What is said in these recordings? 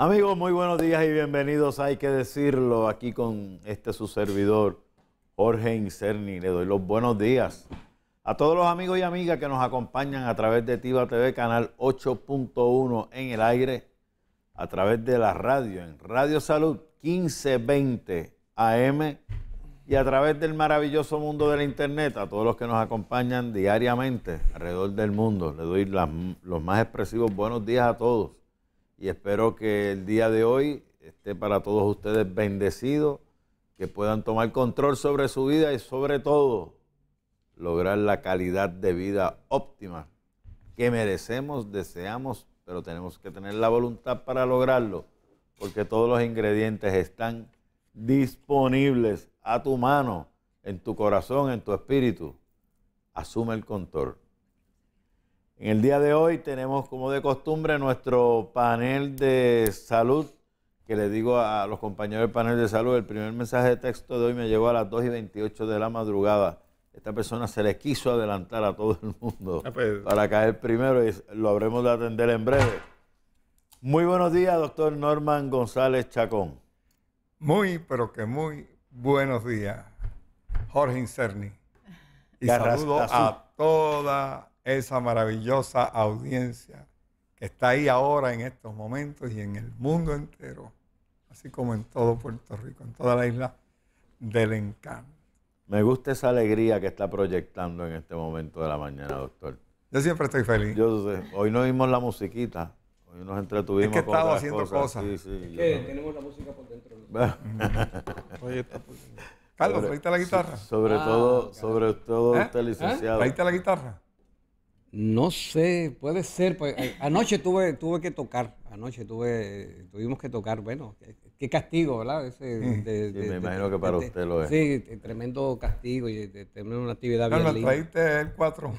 Amigos, muy buenos días y bienvenidos, hay que decirlo, aquí con este su servidor, Jorge Incerni. Le doy los buenos días a todos los amigos y amigas que nos acompañan a través de Tiva TV, canal 8.1 en el aire, a través de la radio, en Radio Salud 1520 AM y a través del maravilloso mundo de la internet, a todos los que nos acompañan diariamente alrededor del mundo. Le doy los más expresivos buenos días a todos y espero que el día de hoy esté para todos ustedes bendecido, que puedan tomar control sobre su vida y sobre todo lograr la calidad de vida óptima que merecemos, deseamos, pero tenemos que tener la voluntad para lograrlo, porque todos los ingredientes están disponibles a tu mano, en tu corazón, en tu espíritu. Asume el control. En el día de hoy tenemos como de costumbre nuestro panel de salud, que le digo a los compañeros del panel de salud, el primer mensaje de texto de hoy me llegó a las 2 y 28 de la madrugada. Esta persona se le quiso adelantar a todo el mundo ah, pues. para caer primero y lo habremos de atender en breve. Muy buenos días, doctor Norman González Chacón. Muy, pero que muy buenos días, Jorge Incerni. Y saludo a toda esa maravillosa audiencia que está ahí ahora en estos momentos y en el mundo entero, así como en todo Puerto Rico, en toda la isla del encanto. Me gusta esa alegría que está proyectando en este momento de la mañana, doctor. Yo siempre estoy feliz. hoy no vimos la musiquita, hoy nos entretuvimos. Es que estaba haciendo cosas. Sí, Sí, sí, tenemos la música por dentro. Carlos, ¿traíste la guitarra? Ah, sobre todo, sobre ¿Eh? todo usted, ¿Eh? licenciado. ¿Traíste la guitarra? No sé, puede ser. Pues, anoche tuve, tuve que tocar, anoche tuve, tuvimos que tocar. Bueno, qué castigo, ¿verdad? Ese, de, de, me imagino que para usted lo es. Sí, tremendo castigo y tener una actividad bien linda. traíste el 4.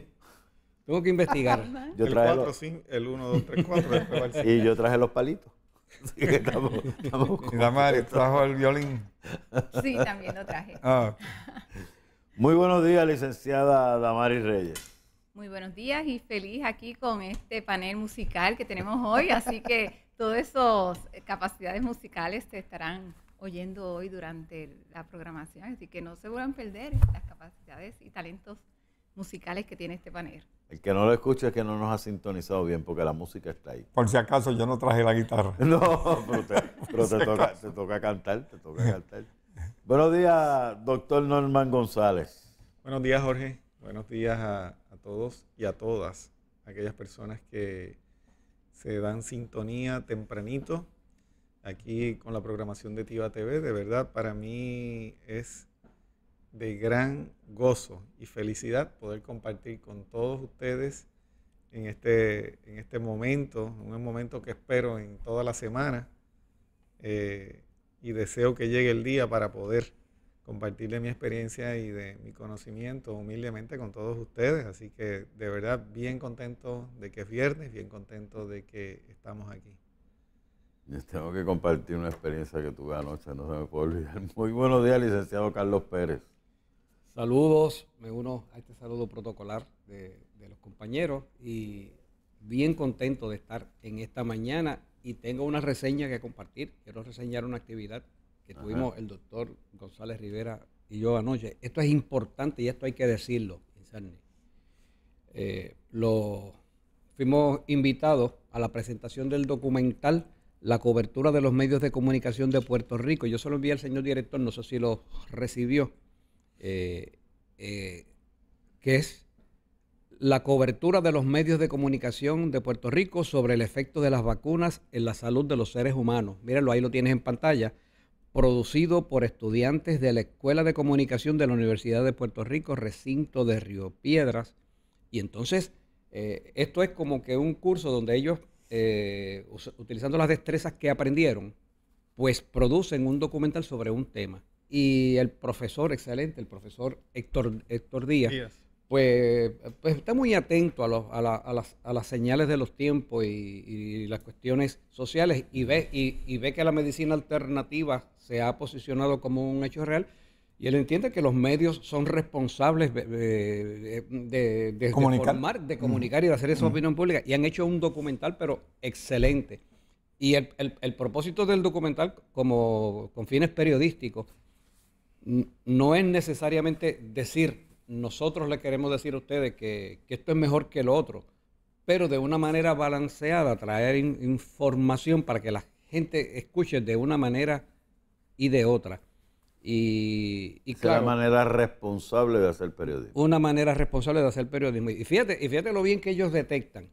Tengo que investigar. yo el 4, sí, el 1, 2, 3, 4. Y yo traje los palitos. y Damaris trajo el violín. Sí, también lo traje. Ah. Muy buenos días, licenciada Damaris Reyes. Muy buenos días y feliz aquí con este panel musical que tenemos hoy, así que todas esas capacidades musicales te estarán oyendo hoy durante la programación, así que no se vuelvan a perder las capacidades y talentos musicales que tiene este panel. El que no lo escucha es que no nos ha sintonizado bien, porque la música está ahí. Por si acaso yo no traje la guitarra. No, pero te, toca, te toca, cantar, te toca cantar. Buenos días, doctor Norman González. Buenos días, Jorge. Buenos días a todos y a todas aquellas personas que se dan sintonía tempranito aquí con la programación de Tiva TV. De verdad, para mí es de gran gozo y felicidad poder compartir con todos ustedes en este, en este momento, un momento que espero en toda la semana eh, y deseo que llegue el día para poder Compartirle mi experiencia y de mi conocimiento humildemente con todos ustedes. Así que de verdad bien contento de que es viernes, bien contento de que estamos aquí. Yo tengo que compartir una experiencia que tuve anoche, no se me puede olvidar. Muy buenos días, licenciado Carlos Pérez. Saludos, me uno a este saludo protocolar de, de los compañeros y bien contento de estar en esta mañana y tengo una reseña que compartir. Quiero reseñar una actividad que tuvimos el doctor González Rivera y yo anoche. Esto es importante y esto hay que decirlo, eh, lo, fuimos invitados a la presentación del documental La cobertura de los medios de comunicación de Puerto Rico. Yo se lo envié al señor director, no sé si lo recibió, eh, eh, que es la cobertura de los medios de comunicación de Puerto Rico sobre el efecto de las vacunas en la salud de los seres humanos. Mírenlo, ahí lo tienes en pantalla producido por estudiantes de la Escuela de Comunicación de la Universidad de Puerto Rico, recinto de Río Piedras. Y entonces, eh, esto es como que un curso donde ellos, eh, utilizando las destrezas que aprendieron, pues producen un documental sobre un tema. Y el profesor, excelente, el profesor Héctor, Héctor Díaz, pues, pues está muy atento a, las, señales de los tiempos y, las cuestiones sociales y ve, y, ve que la medicina alternativa se ha posicionado como un hecho real. Y él entiende que los medios son responsables de, de, de, comunicar, de comunicar y de hacer esa opinión pública. Y han hecho un documental, pero excelente. Y el, el propósito del documental, como con fines periodísticos, no es necesariamente decir nosotros le queremos decir a ustedes que, esto es mejor que lo otro, pero de una manera balanceada, traer información para que la gente escuche de una manera y de otra. Y, y una manera responsable de hacer periodismo. Una manera responsable de hacer periodismo. Y fíjate, y fíjate lo bien que ellos detectan.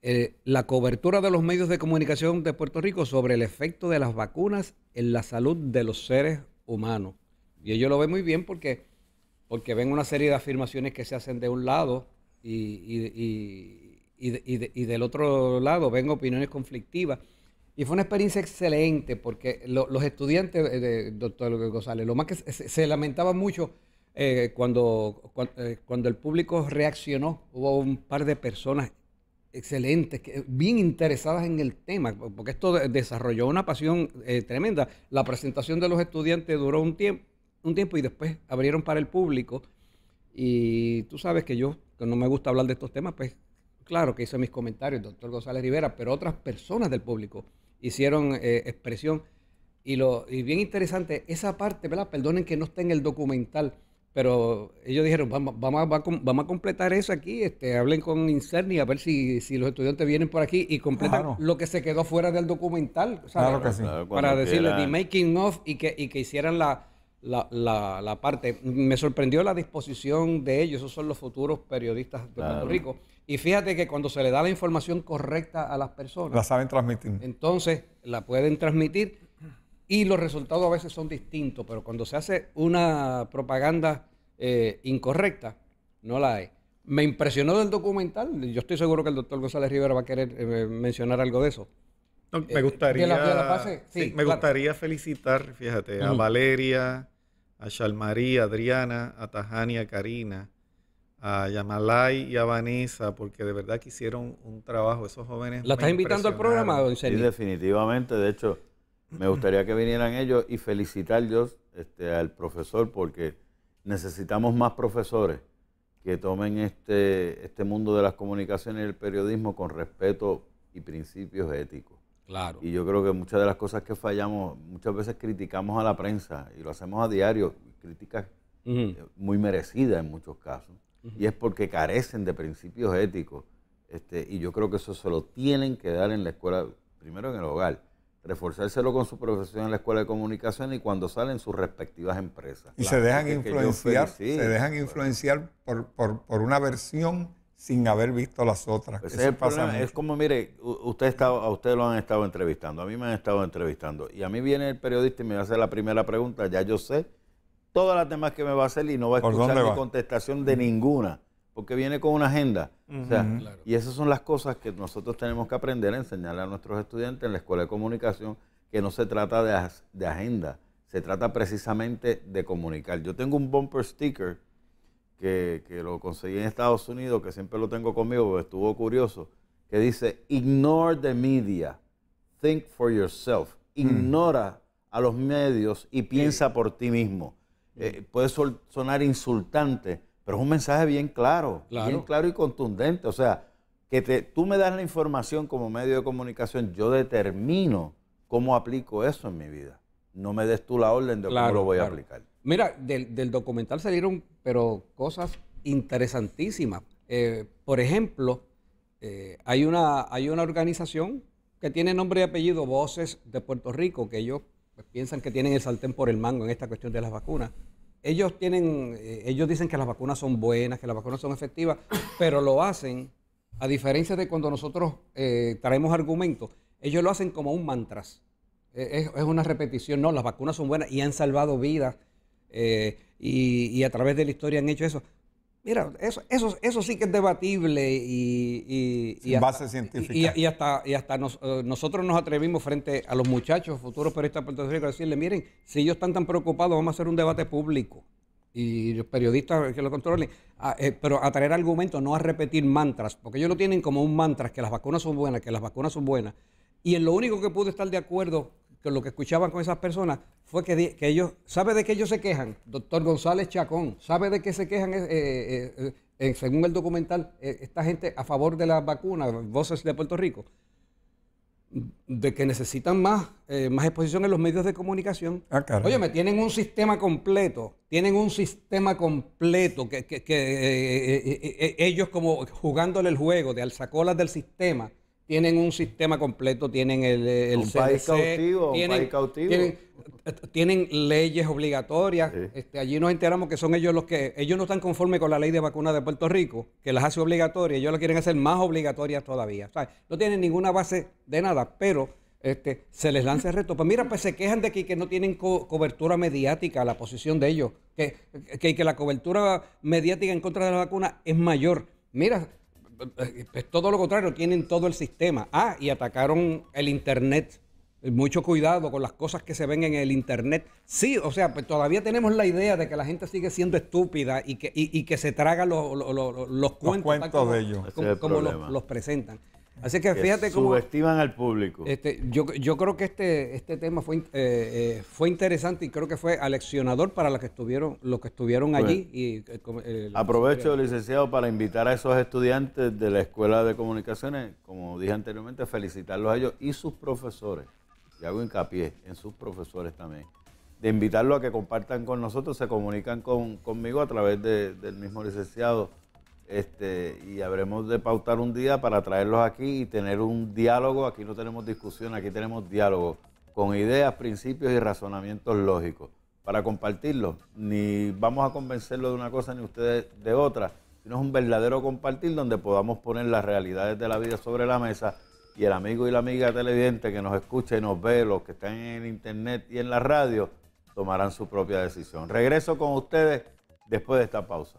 Eh, la cobertura de los medios de comunicación de Puerto Rico sobre el efecto de las vacunas en la salud de los seres humanos. Y ellos lo ven muy bien porque porque ven una serie de afirmaciones que se hacen de un lado y, del otro lado ven opiniones conflictivas. Y fue una experiencia excelente porque los estudiantes, eh, doctor González, lo más que se, lamentaba mucho eh, cuando, eh, cuando, el público reaccionó, hubo un par de personas excelentes, que, bien interesadas en el tema, porque esto desarrolló una pasión tremenda. La presentación de los estudiantes duró un tiempo, un tiempo y después abrieron para el público. Y tú sabes que yo, que no me gusta hablar de estos temas, pues claro que hice mis comentarios, doctor González Rivera, pero otras personas del público hicieron eh, expresión. Y, lo, bien interesante, esa parte, ¿verdad? Perdonen que no esté en el documental, pero ellos dijeron, vamos, vamos, vamos a completar eso aquí, este, hablen con Incerni a ver si, los estudiantes vienen por aquí y completan lo que se quedó fuera del documental, Claro para decirle the making of y que, y que hicieran la, la, la, parte. Me sorprendió la disposición de ellos, esos son los futuros periodistas de Puerto Rico. Y fíjate que cuando se le da la información correcta a las personas. La saben transmitir. Entonces la pueden transmitir y los resultados a veces son distintos, pero cuando se hace una propaganda eh, incorrecta, no la hay. Me impresionó del documental, yo estoy seguro que el doctor González Rivera va a querer eh, mencionar algo de eso. me gustaría, me gustaría felicitar, fíjate, a Valeria, a Shalmarí, a Adriana, a Tajani, a Karina, a Yamalay y a Vanessa, porque de verdad que hicieron un trabajo esos jóvenes. ¿La estás invitando al programa, don Sí, definitivamente. De hecho, me gustaría que vinieran ellos y felicitarlos este, al profesor, porque necesitamos más profesores que tomen este, este mundo de las comunicaciones y el periodismo con respeto y principios éticos. Claro. Y yo creo que muchas de las cosas que fallamos, muchas veces criticamos a la prensa y lo hacemos a diario, críticas eh, muy merecidas en muchos casos. Y es porque carecen de principios éticos. Este, y yo creo que eso se lo tienen que dar en la escuela, primero en el hogar, reforzárselo con su profesión en la escuela de comunicación y cuando salen sus respectivas empresas. Y se, dejan influenciar, se dejan influenciar, por, por, por una versión sin haber visto las otras. Pues es, como, mire, usted a usted lo han estado entrevistando, a mí me han estado entrevistando, y a mí viene el periodista y me va a hacer la primera pregunta, ya yo sé todas las demás que me va a hacer y no va a escuchar mi contestación de ninguna, porque viene con una agenda. Y esas son las cosas que nosotros tenemos que aprender a enseñarle a nuestros estudiantes en la escuela de comunicación, que no se trata de agenda, se trata precisamente de comunicar. Yo tengo un bumper sticker que, lo conseguí en Estados Unidos, que siempre lo tengo conmigo porque estuvo curioso, que dice, ignore the media, think for yourself. Hmm. Ignora a los medios y piensa por ti mismo. Hmm. Eh, puede sonar insultante, pero es un mensaje bien claro, bien claro y contundente. O sea, que tú me das la información como medio de comunicación, yo determino cómo aplico eso en mi vida. No me des tú la orden de cómo lo voy a aplicar. Mira, del documental salieron pero cosas interesantísimas. Eh, por ejemplo, eh, hay, una, hay una organización que tiene nombre y apellido Voces de Puerto Rico, que ellos pues, piensan que tienen el saltén por el mango en esta cuestión de las vacunas. Ellos, tienen, eh, ellos dicen que las vacunas son buenas, que las vacunas son efectivas, pero lo hacen, a diferencia de cuando nosotros traemos argumentos, ellos lo hacen como un mantras. E, es, es una repetición, no, las vacunas son buenas y han salvado vidas eh, y, a través de la historia han hecho eso. Mira, eso, eso, eso sí que es debatible y, y, base científica. Y, hasta, y hasta eh, nosotros nos atrevimos frente a los muchachos, futuros periodistas Rico, a decirle, miren, si ellos están tan preocupados, vamos a hacer un debate público y los periodistas que lo controlen, ah, eh, pero a traer argumentos, no a repetir mantras, porque ellos lo tienen como un mantra, que las vacunas son buenas, que las vacunas son buenas. Y en lo único que pude estar de acuerdo que lo que escuchaban con esas personas fue que, ellos, ¿sabe de qué ellos se quejan? Doctor González Chacón, ¿sabe de qué se quejan? Eh, eh, eh, según el documental, esta gente a favor de la vacuna, voces de Puerto Rico, de que necesitan más, más exposición en los medios de comunicación. Ah, Oye, me tienen un sistema completo, tienen un sistema completo que ellos como jugándole el juego de alzacolas del sistema tienen un sistema completo, tienen el, el un país cautivo, tienen, un Tienen, leyes obligatorias. Este, allí nos enteramos que son ellos los que ellos no están conformes con la ley de vacunas de Puerto Rico, que las hace obligatorias, ellos la quieren hacer más obligatorias todavía. O no tienen ninguna base de nada, pero este, se les lanza el reto. Pues mira, pues se quejan de aquí que no tienen cobertura mediática, la posición de ellos, que, que, que la cobertura mediática en contra de la vacuna es mayor. Mira, eh, pues, todo lo contrario, tienen todo el sistema. Ah, y atacaron el Internet. Mucho cuidado con las cosas que se ven en el Internet. Sí, o sea, pues, todavía tenemos la idea de que la gente sigue siendo estúpida y que, y, que se traga los, los, cuentos, de ellos. Como, como los presentan. Así que, fíjate cómo. Subestiman al público. Este, yo, yo creo que este, este tema fue, eh, eh, fue interesante y creo que fue aleccionador para los que estuvieron, los que estuvieron pues, allí. Y, eh, aprovecho, licenciado, para invitar a esos estudiantes de la Escuela de Comunicaciones, como dije anteriormente, felicitarlos a ellos y sus profesores. Y hago hincapié en sus profesores también. De invitarlos a que compartan con nosotros, se comunican conmigo a través del mismo licenciado este, y habremos de pautar un día para traerlos aquí y tener un diálogo. Aquí no tenemos discusión, aquí tenemos diálogo con ideas, principios y razonamientos lógicos para compartirlo. Ni vamos a convencerlo de una cosa ni ustedes de otra, sino es un verdadero compartir donde podamos poner las realidades de la vida sobre la mesa y el amigo y la amiga televidente que nos escucha y nos ve, los que están en el internet y en la radio, tomarán su propia decisión. Regreso con ustedes después de esta pausa.